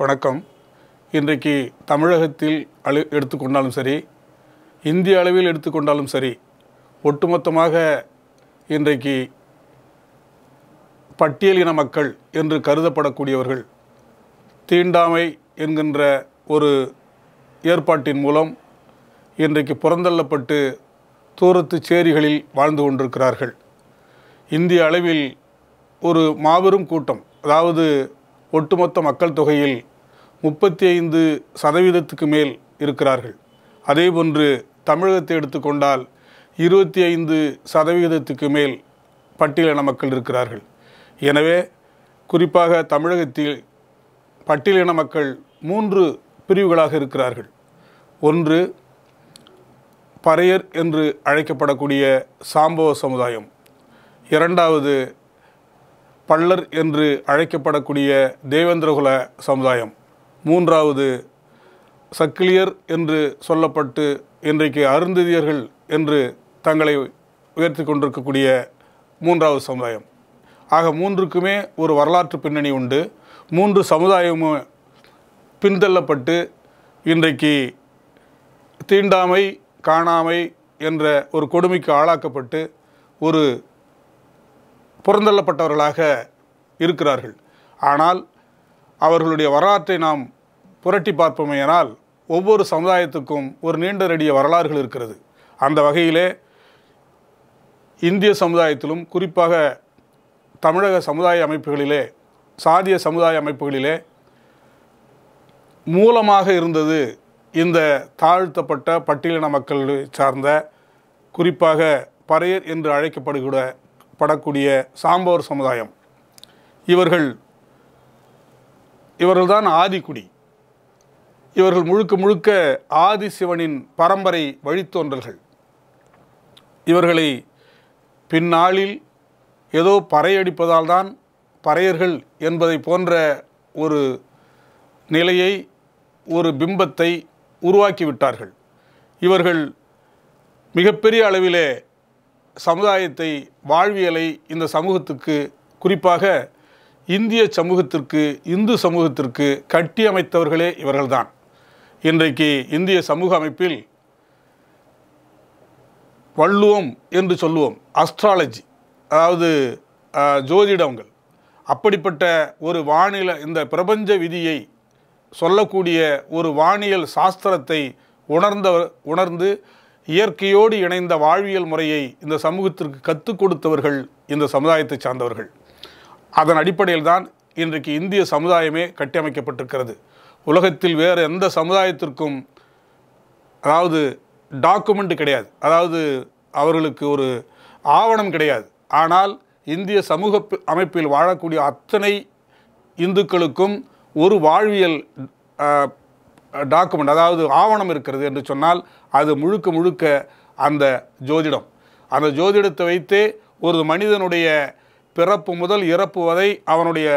வணக்கம் இன்றைக்கு தமிழகத்தில் அழு எடுத்துக்கொண்டாலும் சரி இந்திய அளவில் எடுத்துக்கொண்டாலும் சரி ஒட்டுமொத்தமாக இன்றைக்கு பட்டியலின மக்கள் என்று கருதப்படக்கூடியவர்கள் தீண்டாமை என்கின்ற ஒரு ஏற்பாட்டின் மூலம் இன்றைக்கு புறந்தள்ளப்பட்டு தூரத்து சேரிகளில் வாழ்ந்து கொண்டிருக்கிறார்கள் இந்திய அளவில் ஒரு மாபெரும் கூட்டம் அதாவது ஒட்டுமொத்த மக்கள் தொகையில் முப்பத்தி ஐந்து சதவீதத்துக்கு மேல் இருக்கிறார்கள் அதேபோன்று தமிழகத்தை எடுத்துக்கொண்டால் இருபத்தி ஐந்து சதவீதத்துக்கு மேல் பட்டியலின மக்கள் இருக்கிறார்கள் எனவே குறிப்பாக தமிழகத்தில் பட்டியலின மக்கள் மூன்று பிரிவுகளாக இருக்கிறார்கள் ஒன்று பறையர் என்று அழைக்கப்படக்கூடிய சாம்பவ சமுதாயம் இரண்டாவது பள்ளர் என்று அழைக்கப்படக்கூடிய தேவேந்திரகுல சமுதாயம் மூன்றாவது சக்கிலியர் என்று சொல்லப்பட்டு இன்றைக்கு அருந்ததியர்கள் என்று தங்களை உயர்த்தி கொண்டிருக்கக்கூடிய மூன்றாவது சமுதாயம் ஆக மூன்றுக்குமே ஒரு வரலாற்று பின்னணி உண்டு மூன்று சமுதாயமும் பின்தள்ளப்பட்டு இன்றைக்கு தீண்டாமை காணாமை என்ற ஒரு கொடுமைக்கு ஆளாக்கப்பட்டு ஒரு புறந்தள்ளப்பட்டவர்களாக இருக்கிறார்கள் ஆனால் அவர்களுடைய வரலாற்றை நாம் புரட்டி பார்ப்போமேனால் ஒவ்வொரு சமுதாயத்துக்கும் ஒரு நீண்ட நெடிய வரலாறுகள் இருக்கிறது அந்த வகையிலே இந்திய சமுதாயத்திலும் குறிப்பாக தமிழக சமுதாய அமைப்புகளிலே சாதிய சமுதாய அமைப்புகளிலே மூலமாக இருந்தது இந்த தாழ்த்தப்பட்ட பட்டியலின மக்கள் சார்ந்த குறிப்பாக பறையர் என்று அழைக்கப்படுகூட படக்கூடிய சாம்பவர் சமுதாயம் இவர்கள் இவர்கள்தான் ஆதிக்குடி இவர்கள் முழுக்க முழுக்க ஆதி சிவனின் பரம்பரை வழித்தோன்றல்கள் இவர்களை பின்னாளில் ஏதோ பறையடிப்பதால் தான் பறையர்கள் என்பதை போன்ற ஒரு நிலையை ஒரு பிம்பத்தை உருவாக்கிவிட்டார்கள் இவர்கள் மிகப்பெரிய அளவிலே சமுதாயத்தை வாழ்வியலை இந்த சமூகத்துக்கு குறிப்பாக இந்திய சமூகத்திற்கு இந்து சமூகத்திற்கு கட்டி அமைத்தவர்களே இவர்கள்தான் இன்றைக்கு இந்திய சமூக அமைப்பில் வள்ளுவம் என்று சொல்லுவோம் அஸ்ட்ராலஜி அதாவது ஜோதிடங்கள் அப்படிப்பட்ட ஒரு வானில இந்த பிரபஞ்ச விதியை சொல்லக்கூடிய ஒரு வானியல் சாஸ்திரத்தை உணர்ந்த உணர்ந்து இயற்கையோடு இணைந்த வாழ்வியல் முறையை இந்த சமூகத்திற்கு கற்றுக் கொடுத்தவர்கள் இந்த சமுதாயத்தை சார்ந்தவர்கள் அதன் அடிப்படையில் தான் இன்றைக்கு இந்திய சமுதாயமே கட்டியமைக்கப்பட்டிருக்கிறது உலகத்தில் வேறு எந்த சமுதாயத்திற்கும் அதாவது டாக்குமெண்ட் கிடையாது அதாவது அவர்களுக்கு ஒரு ஆவணம் கிடையாது ஆனால் இந்திய சமூக அமைப்பில் வாழக்கூடிய அத்தனை இந்துக்களுக்கும் ஒரு வாழ்வியல் டாக்குமெண்ட் அதாவது ஆவணம் இருக்கிறது என்று சொன்னால் அது முழுக்க முழுக்க அந்த ஜோதிடம் அந்த ஜோதிடத்தை வைத்தே ஒரு மனிதனுடைய பிறப்பு முதல் இறப்பு வரை அவனுடைய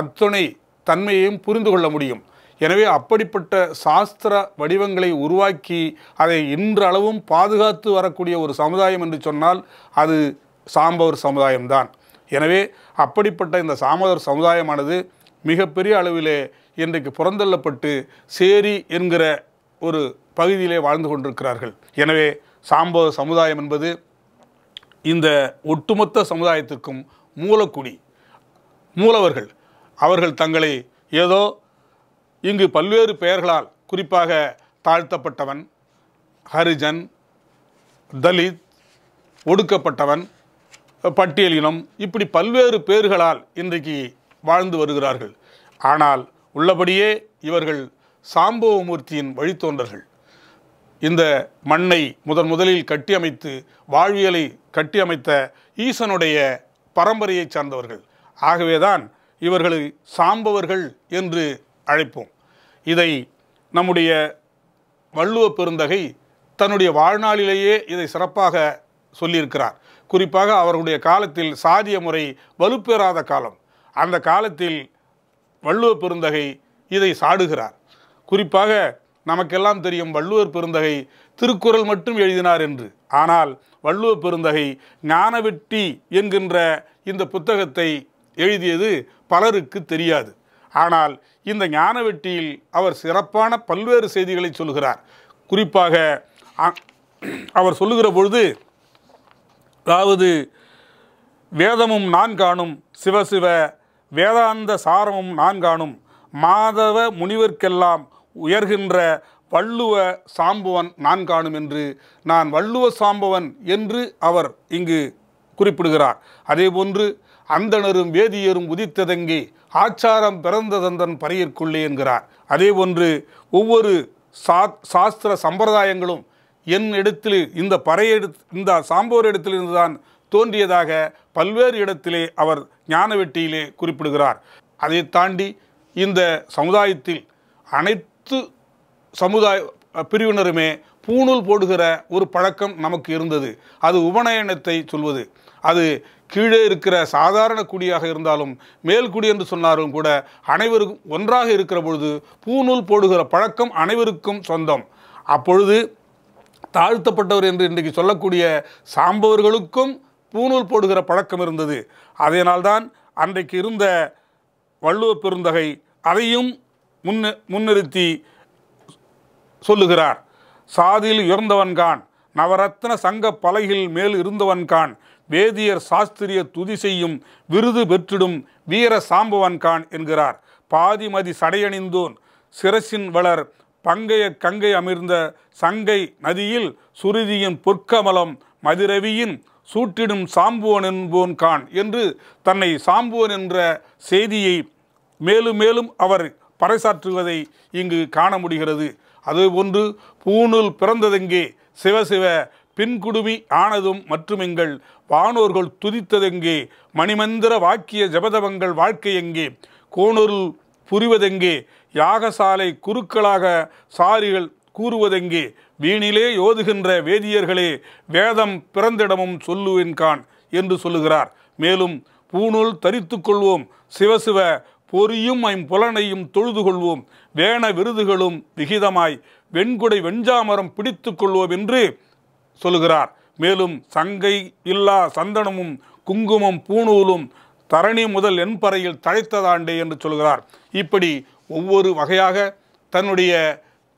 அத்துணை தன்மையையும் புரிந்து கொள்ள முடியும் எனவே அப்படிப்பட்ட சாஸ்திர வடிவங்களை உருவாக்கி அதை இன்றளவும் பாதுகாத்து வரக்கூடிய ஒரு சமுதாயம் என்று சொன்னால் அது சாம்பவர் சமுதாயம்தான் எனவே அப்படிப்பட்ட இந்த சாமதர் சமுதாயமானது மிகப்பெரிய அளவிலே இன்றைக்கு புறந்தள்ளப்பட்டு சேரி என்கிற ஒரு பகுதியிலே வாழ்ந்து கொண்டிருக்கிறார்கள் எனவே சாம்பவ சமுதாயம் என்பது இந்த ஒட்டுமொத்த சமுதாயத்திற்கும் மூலக்குடி மூலவர்கள் அவர்கள் தங்களை ஏதோ இங்கு பல்வேறு பெயர்களால் குறிப்பாக தாழ்த்தப்பட்டவன் ஹரிஜன் தலித் ஒடுக்கப்பட்டவன் பட்டியலினம் இப்படி பல்வேறு பேர்களால் இன்றைக்கு வாழ்ந்து வருகிறார்கள் ஆனால் உள்ளபடியே இவர்கள் சாம்பவமூர்த்தியின் வழித்தோன்றர்கள் இந்த மண்ணை முதன் முதலில் கட்டியமைத்து வாழ்வியலை கட்டியமைத்த ஈசனுடைய பரம்பரையைச் சார்ந்தவர்கள் ஆகவேதான் இவர்களை சாம்பவர்கள் என்று அழைப்போம் இதை நம்முடைய வள்ளுவ பெருந்தகை தன்னுடைய வாழ்நாளிலேயே இதை சிறப்பாக சொல்லியிருக்கிறார் குறிப்பாக அவர்களுடைய காலத்தில் சாதிய முறை வலுப்பெறாத காலம் அந்த காலத்தில் வள்ளுவ பெருந்தகை இதை சாடுகிறார் குறிப்பாக நமக்கெல்லாம் தெரியும் வள்ளுவர் பெருந்தகை திருக்குறள் மட்டும் எழுதினார் என்று ஆனால் வள்ளுவ பெருந்தகை ஞானவெட்டி என்கின்ற இந்த புத்தகத்தை எழுதியது பலருக்கு தெரியாது ஆனால் இந்த ஞானவெட்டியில் அவர் சிறப்பான பல்வேறு செய்திகளை சொல்கிறார் குறிப்பாக அவர் சொல்லுகிற பொழுது அதாவது வேதமும் நான் காணும் சிவசிவ வேதாந்த சாரமும் நான் காணும் மாதவ முனிவர்க்கெல்லாம் உயர்கின்ற வள்ளுவ சாம்பவன் நான் காணும் என்று நான் வள்ளுவ சாம்பவன் என்று அவர் இங்கு குறிப்பிடுகிறார் அதேபோன்று அந்தணரும் வேதியரும் உதித்ததங்கே ஆச்சாரம் பிறந்ததந்தன் பறையிற்குள்ளே என்கிறார் அதேபோன்று ஒவ்வொரு சா சாஸ்திர சம்பிரதாயங்களும் என் இடத்தில் இந்த பறையெடு இந்த சாம்போர் இடத்திலிருந்து தான் தோன்றியதாக பல்வேறு இடத்திலே அவர் ஞான வெட்டியிலே குறிப்பிடுகிறார் அதை தாண்டி இந்த சமுதாயத்தில் அனைத்து சமுதாய பிரிவினருமே பூணூல் போடுகிற ஒரு பழக்கம் நமக்கு இருந்தது அது உபநயனத்தை சொல்வது அது கீழே இருக்கிற சாதாரண குடியாக இருந்தாலும் மேல்குடி என்று சொன்னாலும் கூட அனைவருக்கும் ஒன்றாக இருக்கிற பொழுது பூநூல் போடுகிற பழக்கம் அனைவருக்கும் சொந்தம் அப்பொழுது தாழ்த்தப்பட்டவர் என்று இன்றைக்கு சொல்லக்கூடிய சாம்பவர்களுக்கும் பூநூல் போடுகிற பழக்கம் இருந்தது அதனால்தான் அன்றைக்கு இருந்த வள்ளுவ பெருந்தகை அதையும் முன்ன முன்னிறுத்தி சொல்லுகிறார் சாதியில் உயர்ந்தவன்கான் நவரத்ன சங்க பலகில் மேல் இருந்தவன்கான் வேதியர் சாஸ்திரிய துதி செய்யும் விருது பெற்றிடும் வீர சாம்பவன்கான் என்கிறார் பாதிமதி சடையணிந்தோன் சிரசின் வளர் பங்கைய கங்கை அமிர்ந்த சங்கை நதியில் சுருதியின் பொற்கமலம் மதிரவியின் சூட்டிடும் சாம்புவன் என்போன்கான் என்று தன்னை சாம்புவன் என்ற செய்தியை மேலும் மேலும் அவர் பறைசாற்றுவதை இங்கு காண முடிகிறது அது ஒன்று பூணூல் பிறந்ததெங்கே சிவசிவ பின்குடுமி ஆனதும் மற்றும் எங்கள் வானோர்கள் துதித்ததெங்கே மணிமந்திர வாக்கிய ஜபதவங்கள் வாழ்க்கை எங்கே கோணொருள் புரிவதெங்கே யாகசாலை குருக்களாக சாரிகள் கூறுவதெங்கே வீணிலே யோதுகின்ற வேதியர்களே வேதம் பிறந்திடமும் சொல்லுவென்கான் என்று சொல்லுகிறார் மேலும் பூணூல் தரித்து கொள்வோம் சிவசிவ பொறியும் ஐம்புலனையும் தொழுது கொள்வோம் வேண விருதுகளும் விகிதமாய் வெண்குடை வெஞ்சாமரம் பிடித்து கொள்வோம் என்று சொல்கிறார் மேலும் சங்கை இல்லா சந்தனமும் குங்குமம் பூணூலும் தரணி முதல் என்பறையில் தழைத்ததாண்டே என்று சொல்கிறார் இப்படி ஒவ்வொரு வகையாக தன்னுடைய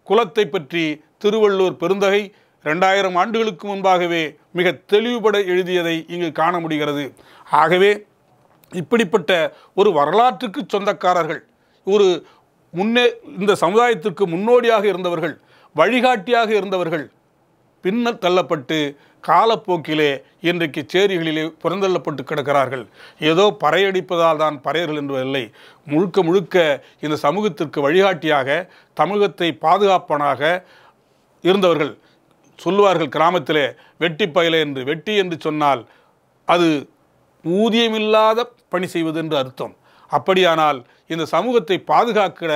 குலத்தை பற்றி திருவள்ளூர் பெருந்தகை ரெண்டாயிரம் ஆண்டுகளுக்கு முன்பாகவே மிக தெளிவுபட எழுதியதை இங்கு காண முடிகிறது ஆகவே இப்படிப்பட்ட ஒரு வரலாற்றுக்கு சொந்தக்காரர்கள் ஒரு முன்னே இந்த சமுதாயத்திற்கு முன்னோடியாக இருந்தவர்கள் வழிகாட்டியாக இருந்தவர்கள் பின்னர் தள்ளப்பட்டு காலப்போக்கிலே இன்றைக்கு சேரிகளிலே புறந்தள்ளப்பட்டு கிடக்கிறார்கள் ஏதோ பறையடிப்பதால் தான் பறையர்கள் என்பதில்லை முழுக்க முழுக்க இந்த சமூகத்திற்கு வழிகாட்டியாக தமிழகத்தை பாதுகாப்பனாக இருந்தவர்கள் சொல்லுவார்கள் கிராமத்திலே வெட்டி பயில என்று வெட்டி என்று சொன்னால் அது ஊதியமில்லாத பணி செய்வது என்று அர்த்தம் அப்படியானால் இந்த சமூகத்தை பாதுகாக்கிற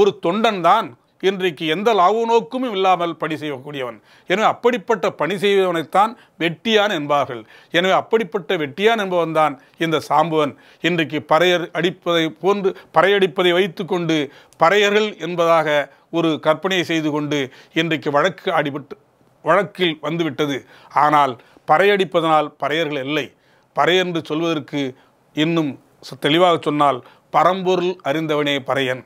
ஒரு தொண்டன் தான் இன்றைக்கு எந்த லாப நோக்கமும் இல்லாமல் பணி செய்யக்கூடியவன் எனவே அப்படிப்பட்ட பணி செய்வனைத்தான் வெட்டியான் என்பார்கள் எனவே அப்படிப்பட்ட வெட்டியான் என்பவன் தான் இந்த சாம்புவன் இன்றைக்கு பறையர் அடிப்பதை போன்று பறையடிப்பதை வைத்துக்கொண்டு பறையர்கள் என்பதாக ஒரு கற்பனையை செய்து கொண்டு இன்றைக்கு வழக்கு அடிபட்டு வழக்கில் வந்துவிட்டது ஆனால் பறையடிப்பதனால் பறையர்கள் இல்லை பறை என்று சொல்வதற்கு இன்னும் தெளிவாக சொன்னால் பரம்பொருள் அறிந்தவனே பறையன்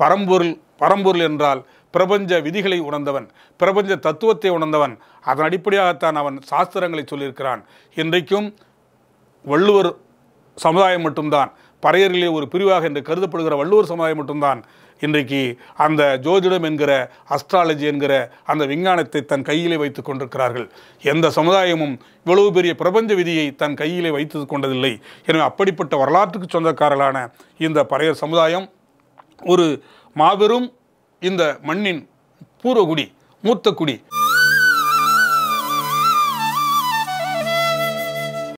பரம்பொருள் பரம்பொருள் என்றால் பிரபஞ்ச விதிகளை உணர்ந்தவன் பிரபஞ்ச தத்துவத்தை உணர்ந்தவன் அதன் அடிப்படையாகத்தான் அவன் சாஸ்திரங்களை சொல்லியிருக்கிறான் இன்றைக்கும் வள்ளுவர் சமுதாயம் மட்டும்தான் பறையர்களே ஒரு பிரிவாக என்று கருதப்படுகிற வள்ளுவர் சமுதாயம் மட்டும்தான் இன்றைக்கு அந்த ஜோதிடம் என்கிற அஸ்ட்ராலஜி என்கிற அந்த விஞ்ஞானத்தை தன் கையிலே வைத்து கொண்டிருக்கிறார்கள் எந்த சமுதாயமும் இவ்வளவு பெரிய பிரபஞ்ச விதியை தன் கையிலே வைத்து கொண்டதில்லை எனவே அப்படிப்பட்ட வரலாற்றுக்கு சொந்தக்காரர்களான இந்த பறையர் சமுதாயம் ஒரு மாபெரும் இந்த மண்ணின் பூர்வகுடி மூத்த குடி